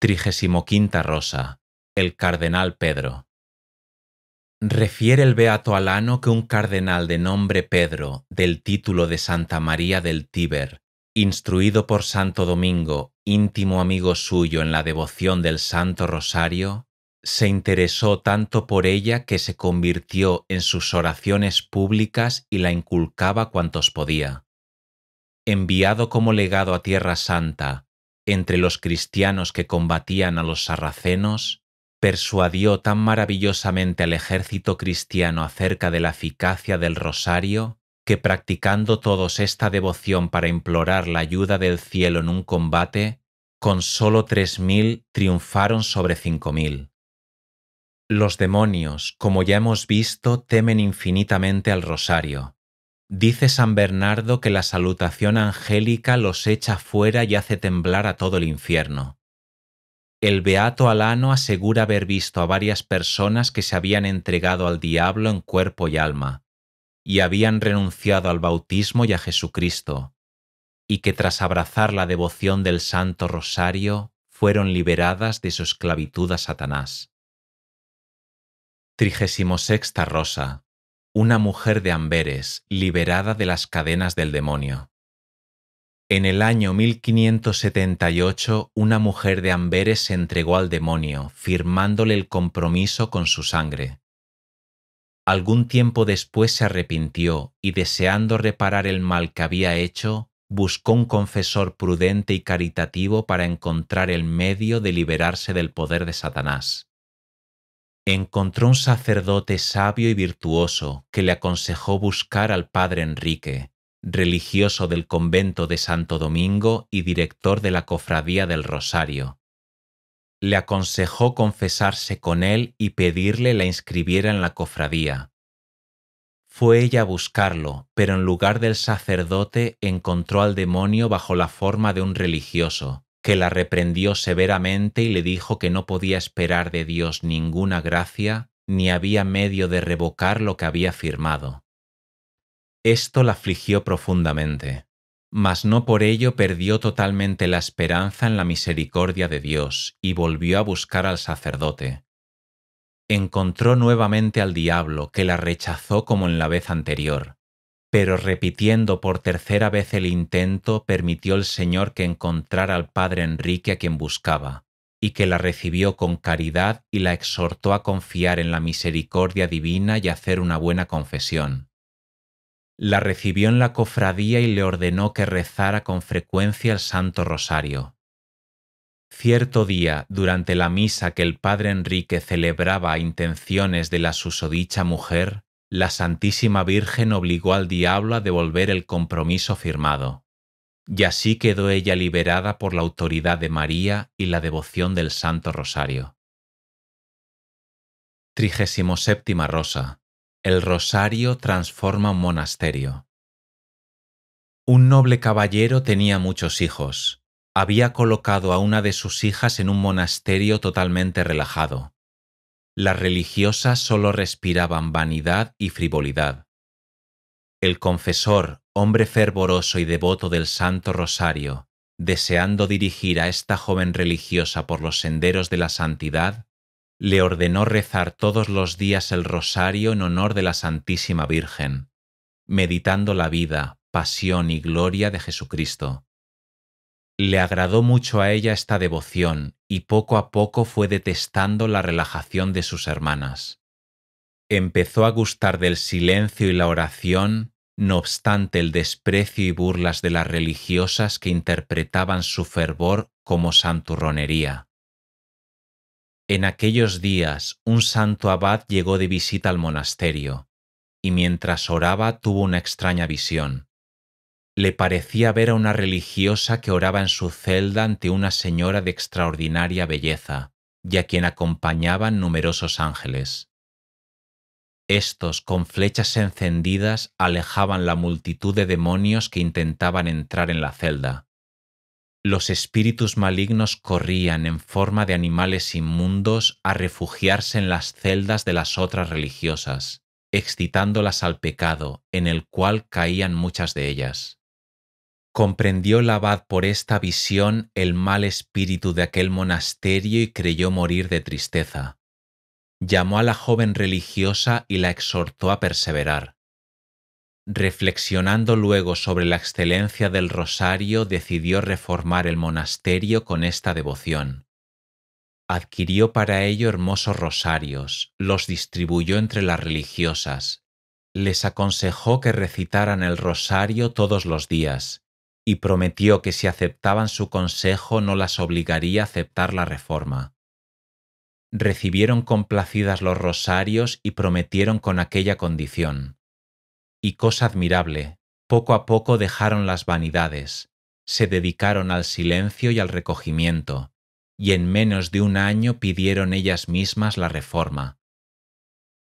35 Rosa, el Cardenal Pedro. Refiere el Beato Alano que un cardenal de nombre Pedro, del título de Santa María del Tíber, instruido por Santo Domingo, íntimo amigo suyo en la devoción del Santo Rosario, se interesó tanto por ella que se convirtió en sus oraciones públicas y la inculcaba cuantos podía. Enviado como legado a Tierra Santa, entre los cristianos que combatían a los sarracenos, persuadió tan maravillosamente al ejército cristiano acerca de la eficacia del rosario, que practicando todos esta devoción para implorar la ayuda del cielo en un combate, con sólo tres mil triunfaron sobre cinco mil. Los demonios, como ya hemos visto, temen infinitamente al rosario, Dice San Bernardo que la salutación angélica los echa fuera y hace temblar a todo el infierno. El beato Alano asegura haber visto a varias personas que se habían entregado al diablo en cuerpo y alma, y habían renunciado al bautismo y a Jesucristo, y que tras abrazar la devoción del Santo Rosario fueron liberadas de su esclavitud a Satanás. 36 Rosa una mujer de Amberes, liberada de las cadenas del demonio. En el año 1578, una mujer de Amberes se entregó al demonio, firmándole el compromiso con su sangre. Algún tiempo después se arrepintió y deseando reparar el mal que había hecho, buscó un confesor prudente y caritativo para encontrar el medio de liberarse del poder de Satanás encontró un sacerdote sabio y virtuoso que le aconsejó buscar al padre Enrique, religioso del convento de Santo Domingo y director de la Cofradía del Rosario. Le aconsejó confesarse con él y pedirle la inscribiera en la cofradía. Fue ella a buscarlo, pero en lugar del sacerdote encontró al demonio bajo la forma de un religioso, que la reprendió severamente y le dijo que no podía esperar de Dios ninguna gracia, ni había medio de revocar lo que había firmado. Esto la afligió profundamente, mas no por ello perdió totalmente la esperanza en la misericordia de Dios y volvió a buscar al sacerdote. Encontró nuevamente al diablo que la rechazó como en la vez anterior, pero repitiendo por tercera vez el intento, permitió el Señor que encontrara al padre Enrique a quien buscaba, y que la recibió con caridad y la exhortó a confiar en la misericordia divina y hacer una buena confesión. La recibió en la cofradía y le ordenó que rezara con frecuencia el Santo Rosario. Cierto día, durante la misa que el padre Enrique celebraba a intenciones de la susodicha mujer, la Santísima Virgen obligó al diablo a devolver el compromiso firmado, y así quedó ella liberada por la autoridad de María y la devoción del Santo Rosario. 37 Rosa. El Rosario transforma un monasterio. Un noble caballero tenía muchos hijos. Había colocado a una de sus hijas en un monasterio totalmente relajado, las religiosas solo respiraban vanidad y frivolidad. El confesor, hombre fervoroso y devoto del Santo Rosario, deseando dirigir a esta joven religiosa por los senderos de la santidad, le ordenó rezar todos los días el rosario en honor de la Santísima Virgen, meditando la vida, pasión y gloria de Jesucristo. Le agradó mucho a ella esta devoción y poco a poco fue detestando la relajación de sus hermanas. Empezó a gustar del silencio y la oración, no obstante el desprecio y burlas de las religiosas que interpretaban su fervor como santurronería. En aquellos días un santo abad llegó de visita al monasterio, y mientras oraba tuvo una extraña visión le parecía ver a una religiosa que oraba en su celda ante una señora de extraordinaria belleza y a quien acompañaban numerosos ángeles. Estos, con flechas encendidas, alejaban la multitud de demonios que intentaban entrar en la celda. Los espíritus malignos corrían en forma de animales inmundos a refugiarse en las celdas de las otras religiosas, excitándolas al pecado, en el cual caían muchas de ellas. Comprendió el abad por esta visión el mal espíritu de aquel monasterio y creyó morir de tristeza. Llamó a la joven religiosa y la exhortó a perseverar. Reflexionando luego sobre la excelencia del rosario, decidió reformar el monasterio con esta devoción. Adquirió para ello hermosos rosarios, los distribuyó entre las religiosas, les aconsejó que recitaran el rosario todos los días y prometió que si aceptaban su consejo no las obligaría a aceptar la reforma. Recibieron complacidas los rosarios y prometieron con aquella condición. Y cosa admirable, poco a poco dejaron las vanidades, se dedicaron al silencio y al recogimiento, y en menos de un año pidieron ellas mismas la reforma,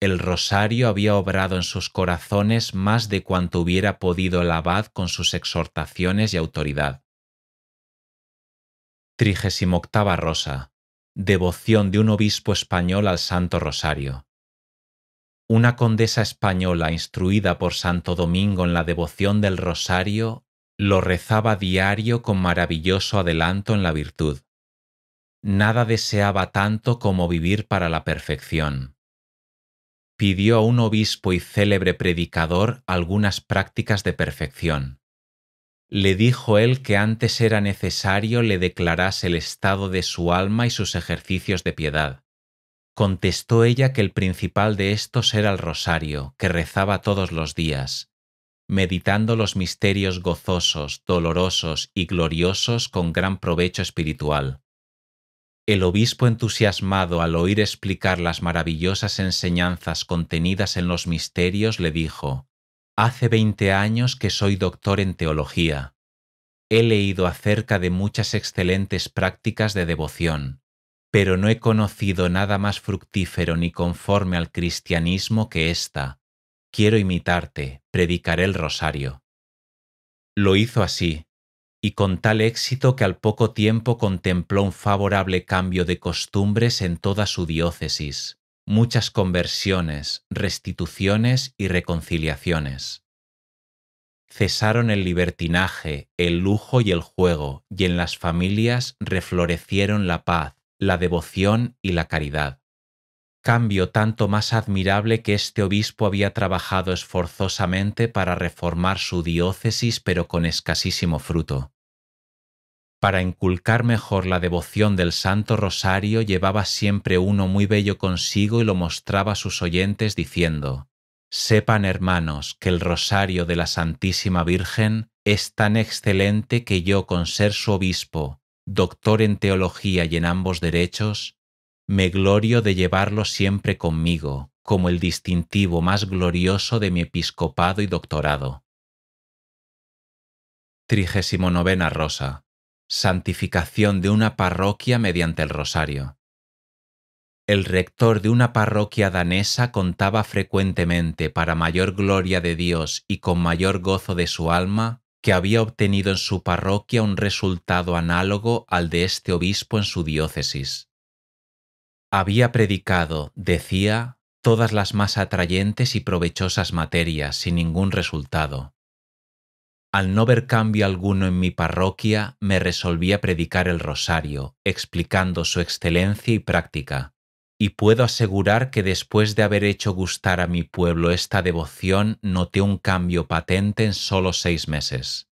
el rosario había obrado en sus corazones más de cuanto hubiera podido el abad con sus exhortaciones y autoridad. 38 Rosa. Devoción de un obispo español al Santo Rosario. Una condesa española instruida por Santo Domingo en la devoción del Rosario lo rezaba diario con maravilloso adelanto en la virtud. Nada deseaba tanto como vivir para la perfección pidió a un obispo y célebre predicador algunas prácticas de perfección. Le dijo él que antes era necesario le declarase el estado de su alma y sus ejercicios de piedad. Contestó ella que el principal de estos era el rosario, que rezaba todos los días, meditando los misterios gozosos, dolorosos y gloriosos con gran provecho espiritual el obispo entusiasmado al oír explicar las maravillosas enseñanzas contenidas en los misterios le dijo, Hace veinte años que soy doctor en teología. He leído acerca de muchas excelentes prácticas de devoción, pero no he conocido nada más fructífero ni conforme al cristianismo que ésta. Quiero imitarte, predicaré el rosario. Lo hizo así, y con tal éxito que al poco tiempo contempló un favorable cambio de costumbres en toda su diócesis, muchas conversiones, restituciones y reconciliaciones. Cesaron el libertinaje, el lujo y el juego, y en las familias reflorecieron la paz, la devoción y la caridad. Cambio tanto más admirable que este obispo había trabajado esforzosamente para reformar su diócesis pero con escasísimo fruto. Para inculcar mejor la devoción del Santo Rosario llevaba siempre uno muy bello consigo y lo mostraba a sus oyentes diciendo, Sepan hermanos que el Rosario de la Santísima Virgen es tan excelente que yo con ser su obispo, doctor en teología y en ambos derechos, me glorio de llevarlo siempre conmigo, como el distintivo más glorioso de mi episcopado y doctorado. 39 Rosa santificación de una parroquia mediante el rosario. El rector de una parroquia danesa contaba frecuentemente para mayor gloria de Dios y con mayor gozo de su alma que había obtenido en su parroquia un resultado análogo al de este obispo en su diócesis. Había predicado, decía, todas las más atrayentes y provechosas materias sin ningún resultado. Al no ver cambio alguno en mi parroquia, me resolví a predicar el rosario, explicando su excelencia y práctica. Y puedo asegurar que después de haber hecho gustar a mi pueblo esta devoción, noté un cambio patente en solo seis meses.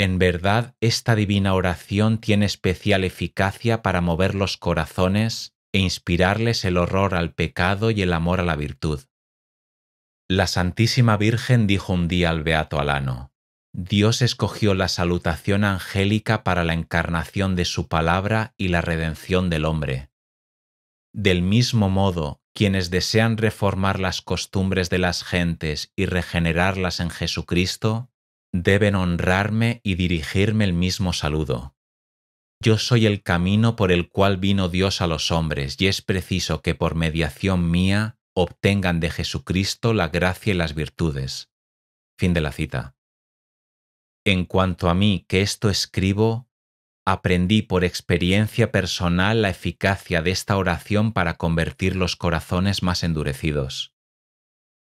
En verdad, esta divina oración tiene especial eficacia para mover los corazones e inspirarles el horror al pecado y el amor a la virtud. La Santísima Virgen dijo un día al Beato Alano, Dios escogió la salutación angélica para la encarnación de su palabra y la redención del hombre. Del mismo modo, quienes desean reformar las costumbres de las gentes y regenerarlas en Jesucristo, deben honrarme y dirigirme el mismo saludo. Yo soy el camino por el cual vino Dios a los hombres y es preciso que por mediación mía obtengan de Jesucristo la gracia y las virtudes. Fin de la cita. En cuanto a mí que esto escribo, aprendí por experiencia personal la eficacia de esta oración para convertir los corazones más endurecidos.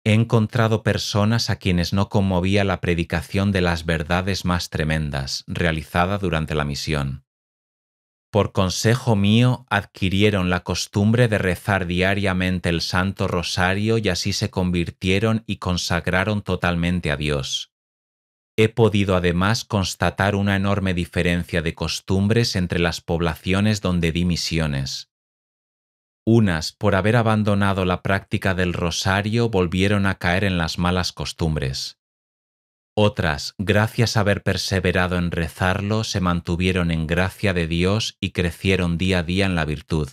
He encontrado personas a quienes no conmovía la predicación de las verdades más tremendas realizada durante la misión por consejo mío adquirieron la costumbre de rezar diariamente el Santo Rosario y así se convirtieron y consagraron totalmente a Dios. He podido además constatar una enorme diferencia de costumbres entre las poblaciones donde di misiones. Unas, por haber abandonado la práctica del rosario, volvieron a caer en las malas costumbres. Otras, gracias a haber perseverado en rezarlo, se mantuvieron en gracia de Dios y crecieron día a día en la virtud.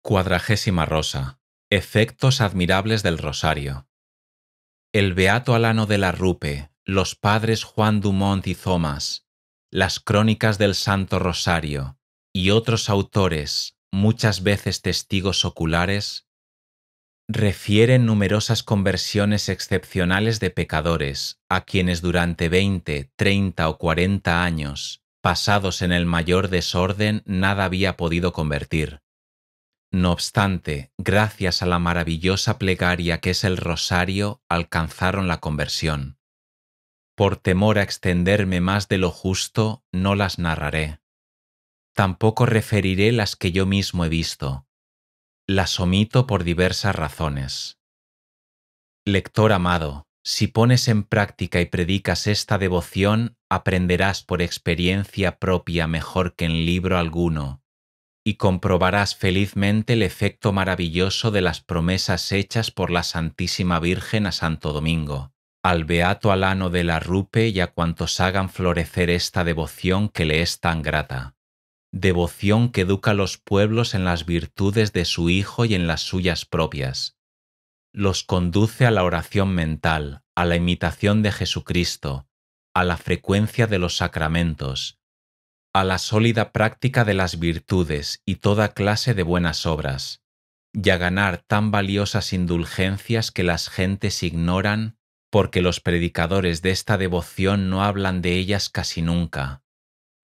Cuadragésima Rosa. Efectos admirables del Rosario. El Beato Alano de la Rupe, los padres Juan Dumont y Thomas, las crónicas del Santo Rosario y otros autores, muchas veces testigos oculares, refieren numerosas conversiones excepcionales de pecadores, a quienes durante veinte, treinta o cuarenta años, pasados en el mayor desorden, nada había podido convertir. No obstante, gracias a la maravillosa plegaria que es el rosario, alcanzaron la conversión. Por temor a extenderme más de lo justo, no las narraré. Tampoco referiré las que yo mismo he visto, las omito por diversas razones. Lector amado, si pones en práctica y predicas esta devoción, aprenderás por experiencia propia mejor que en libro alguno, y comprobarás felizmente el efecto maravilloso de las promesas hechas por la Santísima Virgen a Santo Domingo, al beato Alano de la Rupe y a cuantos hagan florecer esta devoción que le es tan grata devoción que educa a los pueblos en las virtudes de su Hijo y en las suyas propias. Los conduce a la oración mental, a la imitación de Jesucristo, a la frecuencia de los sacramentos, a la sólida práctica de las virtudes y toda clase de buenas obras, y a ganar tan valiosas indulgencias que las gentes ignoran porque los predicadores de esta devoción no hablan de ellas casi nunca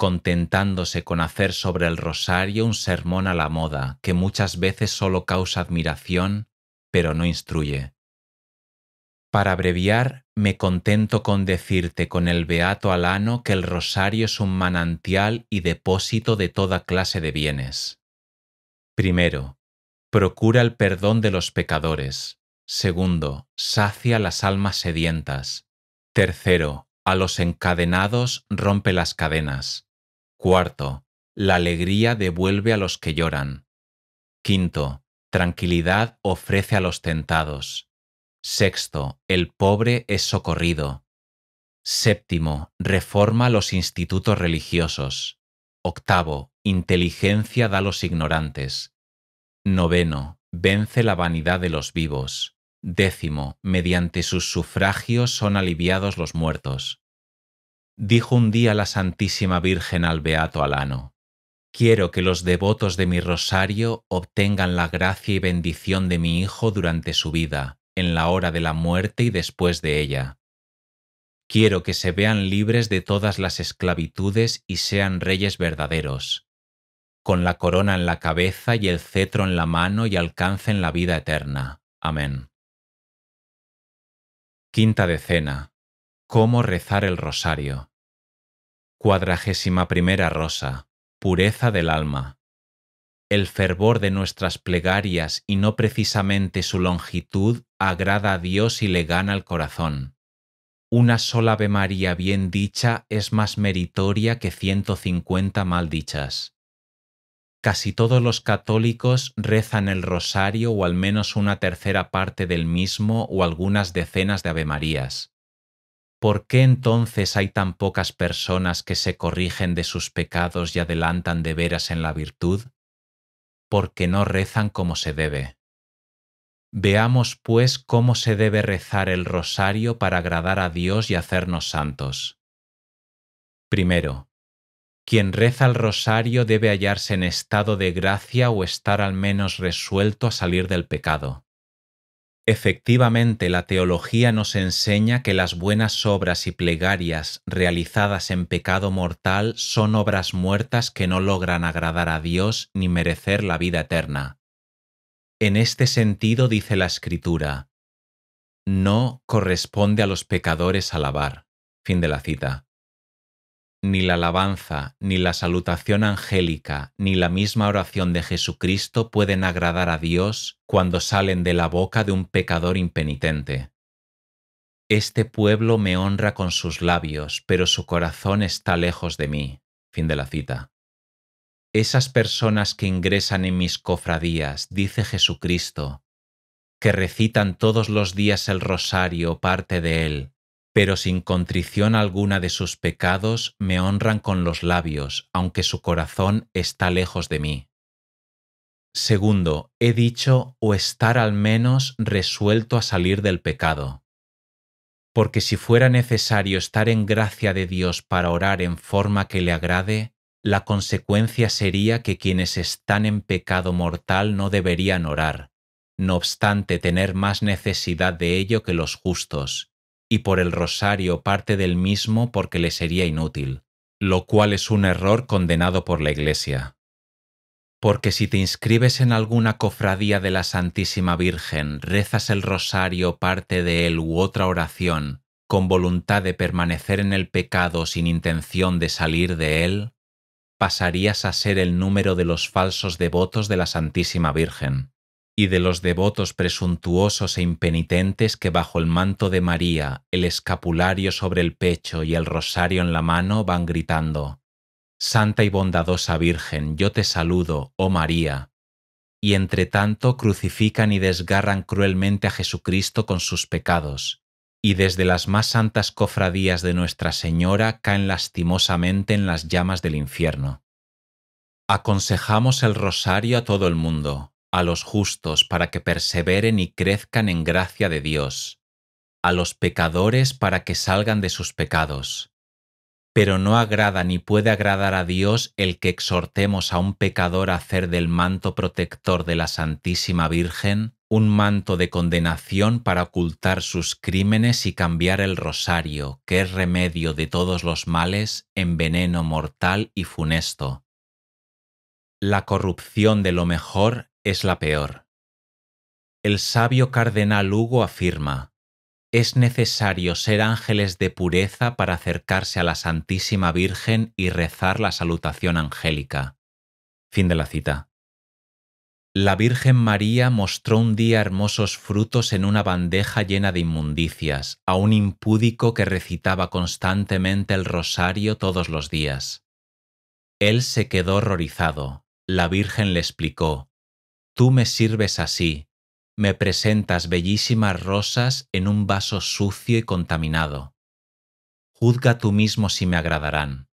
contentándose con hacer sobre el rosario un sermón a la moda que muchas veces solo causa admiración, pero no instruye. Para abreviar, me contento con decirte con el beato Alano que el rosario es un manantial y depósito de toda clase de bienes. Primero, procura el perdón de los pecadores. Segundo, sacia las almas sedientas. Tercero, a los encadenados rompe las cadenas. Cuarto, la alegría devuelve a los que lloran. Quinto, tranquilidad ofrece a los tentados. Sexto, el pobre es socorrido. Séptimo, reforma los institutos religiosos. Octavo, inteligencia da a los ignorantes. Noveno, vence la vanidad de los vivos. Décimo, mediante sus sufragios son aliviados los muertos. Dijo un día la Santísima Virgen al Beato Alano, Quiero que los devotos de mi rosario obtengan la gracia y bendición de mi Hijo durante su vida, en la hora de la muerte y después de ella. Quiero que se vean libres de todas las esclavitudes y sean reyes verdaderos, con la corona en la cabeza y el cetro en la mano y alcancen la vida eterna. Amén. Quinta decena. Cómo rezar el rosario. Cuadragésima primera rosa, pureza del alma. El fervor de nuestras plegarias y no precisamente su longitud agrada a Dios y le gana el corazón. Una sola Ave María bien dicha es más meritoria que ciento cincuenta mal dichas. Casi todos los católicos rezan el rosario o al menos una tercera parte del mismo o algunas decenas de Ave ¿por qué entonces hay tan pocas personas que se corrigen de sus pecados y adelantan de veras en la virtud? Porque no rezan como se debe. Veamos, pues, cómo se debe rezar el rosario para agradar a Dios y hacernos santos. Primero, quien reza el rosario debe hallarse en estado de gracia o estar al menos resuelto a salir del pecado. Efectivamente, la teología nos enseña que las buenas obras y plegarias realizadas en pecado mortal son obras muertas que no logran agradar a Dios ni merecer la vida eterna. En este sentido dice la Escritura, no corresponde a los pecadores alabar. Fin de la cita ni la alabanza, ni la salutación angélica, ni la misma oración de Jesucristo pueden agradar a Dios cuando salen de la boca de un pecador impenitente. Este pueblo me honra con sus labios, pero su corazón está lejos de mí. Fin de la cita. Esas personas que ingresan en mis cofradías, dice Jesucristo, que recitan todos los días el rosario parte de él, pero sin contrición alguna de sus pecados me honran con los labios, aunque su corazón está lejos de mí. Segundo, he dicho o estar al menos resuelto a salir del pecado. Porque si fuera necesario estar en gracia de Dios para orar en forma que le agrade, la consecuencia sería que quienes están en pecado mortal no deberían orar, no obstante tener más necesidad de ello que los justos, y por el rosario parte del mismo porque le sería inútil, lo cual es un error condenado por la Iglesia. Porque si te inscribes en alguna cofradía de la Santísima Virgen, rezas el rosario, parte de él u otra oración, con voluntad de permanecer en el pecado sin intención de salir de él, pasarías a ser el número de los falsos devotos de la Santísima Virgen y de los devotos presuntuosos e impenitentes que bajo el manto de María, el escapulario sobre el pecho y el rosario en la mano van gritando, Santa y bondadosa Virgen, yo te saludo, oh María. Y entre tanto crucifican y desgarran cruelmente a Jesucristo con sus pecados, y desde las más santas cofradías de Nuestra Señora caen lastimosamente en las llamas del infierno. Aconsejamos el rosario a todo el mundo, a los justos para que perseveren y crezcan en gracia de Dios, a los pecadores para que salgan de sus pecados. Pero no agrada ni puede agradar a Dios el que exhortemos a un pecador a hacer del manto protector de la Santísima Virgen un manto de condenación para ocultar sus crímenes y cambiar el rosario, que es remedio de todos los males, en veneno mortal y funesto. La corrupción de lo mejor es la peor. El sabio cardenal Hugo afirma, es necesario ser ángeles de pureza para acercarse a la Santísima Virgen y rezar la salutación angélica. Fin de la cita. La Virgen María mostró un día hermosos frutos en una bandeja llena de inmundicias a un impúdico que recitaba constantemente el rosario todos los días. Él se quedó horrorizado. La Virgen le explicó, Tú me sirves así, me presentas bellísimas rosas en un vaso sucio y contaminado. Juzga tú mismo si me agradarán.